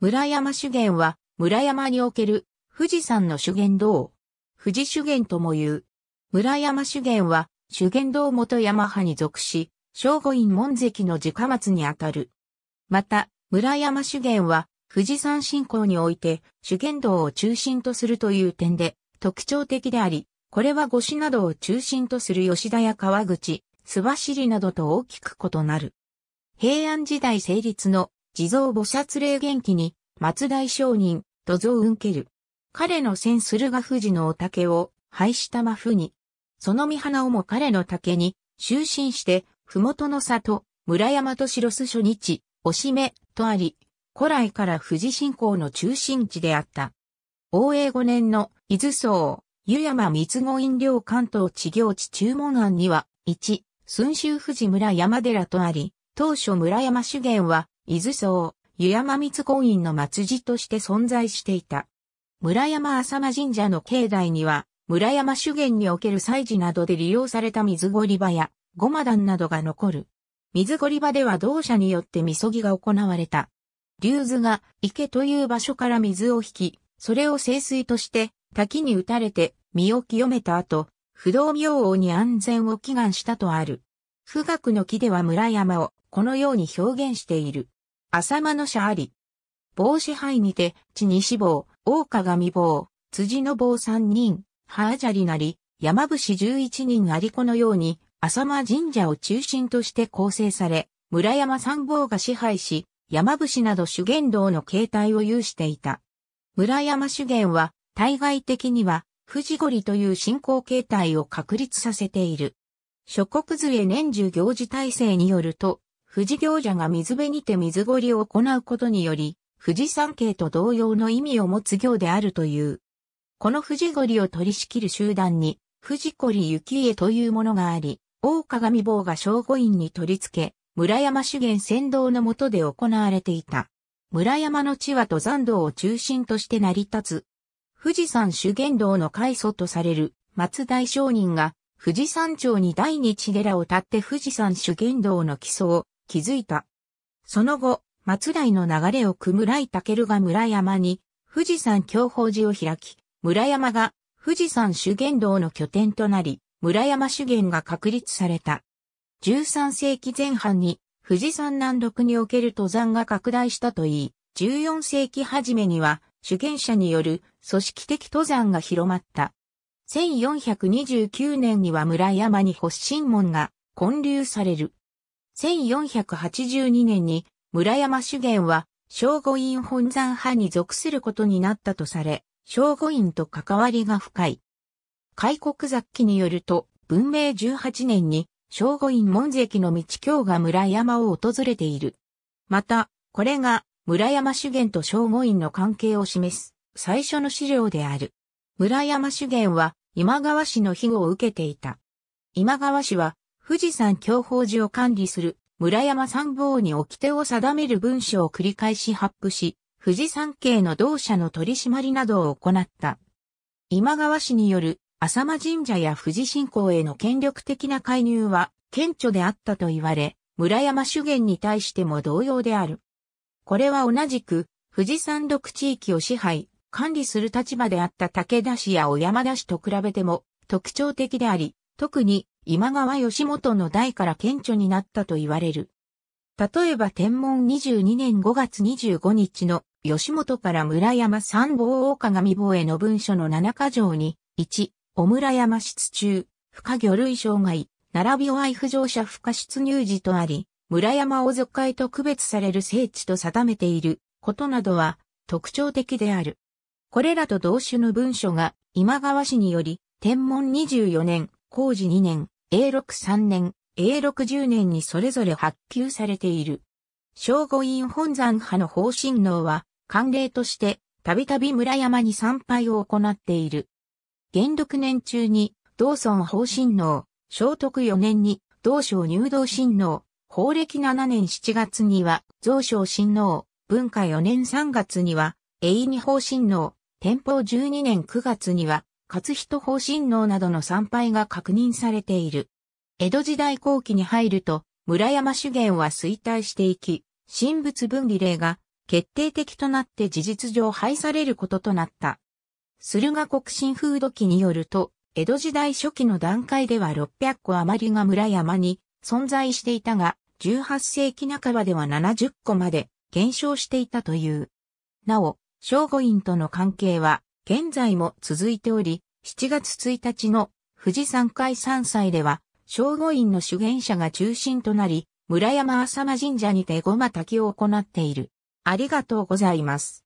村山修験は、村山における富士山の修験道。富士修験とも言う。村山修験は、修験道元山派に属し、正護院門跡の直松にあたる。また、村山修験は、富士山信仰において、修験道を中心とするという点で、特徴的であり、これは五市などを中心とする吉田や川口、須走などと大きく異なる。平安時代成立の地蔵菩薩霊元気に、松代商人、土蔵運ける。彼の千駿ヶ富士のお竹を、廃したまふに。その見花をも彼の竹に、就寝して、ふもとの里、村山と白洲初日、おしめ、とあり、古来から富士信仰の中心地であった。応永五年の伊豆荘、湯山三子飲料関東地行地注文案には、一、寸州富士村山寺とあり、当初村山修源は、伊豆荘、湯山光婚院の末寺として存在していた。村山浅間神社の境内には、村山修験における祭事などで利用された水堀場や、ごま団などが残る。水堀場では同社によってみそぎが行われた。竜頭が池という場所から水を引き、それを清水として滝に打たれて身を清めた後、不動明王に安全を祈願したとある。富岳の木では村山をこのように表現している。浅間の社あり。リ。帽子にて、地に死亡、大鏡棒、辻の坊三人、ハージャリなり、山伏十一人ありこのように、浅間神社を中心として構成され、村山三坊が支配し、山伏など主言道の形態を有していた。村山主言は、対外的には、富士堀という信仰形態を確立させている。諸国図へ年中行事体制によると、富士行者が水辺にて水掘りを行うことにより、富士山系と同様の意味を持つ行であるという。この富士掘りを取り仕切る集団に、富士掘り雪家というものがあり、大鏡坊が正午院に取り付け、村山修験先導のもとで行われていた。村山の地は登山道を中心として成り立つ。富士山修験道の開祖とされる松大商人が富士山町に第二地寺を建って富士山修験道の基礎を気づいた。その後、松代の流れを汲む来武が村山に富士山教法寺を開き、村山が富士山修験道の拠点となり、村山修験が確立された。13世紀前半に富士山南麓における登山が拡大したといい、14世紀初めには修験者による組織的登山が広まった。1429年には村山に発信門が建立される。1482年に村山修元は聖護院本山派に属することになったとされ、聖護院と関わりが深い。開国雑記によると、文明18年に聖護院門跡の道教が村山を訪れている。また、これが村山修元と聖護院の関係を示す最初の資料である。村山修元は今川氏の庇護を受けていた。今川氏は富士山教法寺を管理する村山参謀に掟を定める文書を繰り返し発布し、富士山系の同社の取り締まりなどを行った。今川氏による浅間神社や富士信仰への権力的な介入は顕著であったと言われ、村山修験に対しても同様である。これは同じく、富士山麓地域を支配、管理する立場であった武田氏や小山田氏と比べても特徴的であり、特に今川義元の代から顕著になったと言われる。例えば天文22年5月25日の吉本から村山三坊大鏡坊への文書の七箇条に、1、小村山室中、不可魚類障害、並びお愛不乗者不可出入時とあり、村山を族会と区別される聖地と定めていることなどは特徴的である。これらと同種の文書が今川氏により、天文24年工事2年、A63 年、A60 年にそれぞれ発給されている。聖護院本山派の方針能は、慣例として、たびたび村山に参拝を行っている。元禄年中に、道村方針能、聖徳4年に、道省入道神能、法暦7年7月には、増省神能、文化4年3月には、永に方針能、天保12年9月には、勝人方神能などの参拝が確認されている。江戸時代後期に入ると、村山修験は衰退していき、神仏分離令が決定的となって事実上廃されることとなった。駿河国新風土記によると、江戸時代初期の段階では600個余りが村山に存在していたが、18世紀半ばでは70個まで減少していたという。なお、正護院との関係は現在も続いており、7月1日の富士山海山祭では、正午院の主言者が中心となり、村山浅間神社にてごま炊きを行っている。ありがとうございます。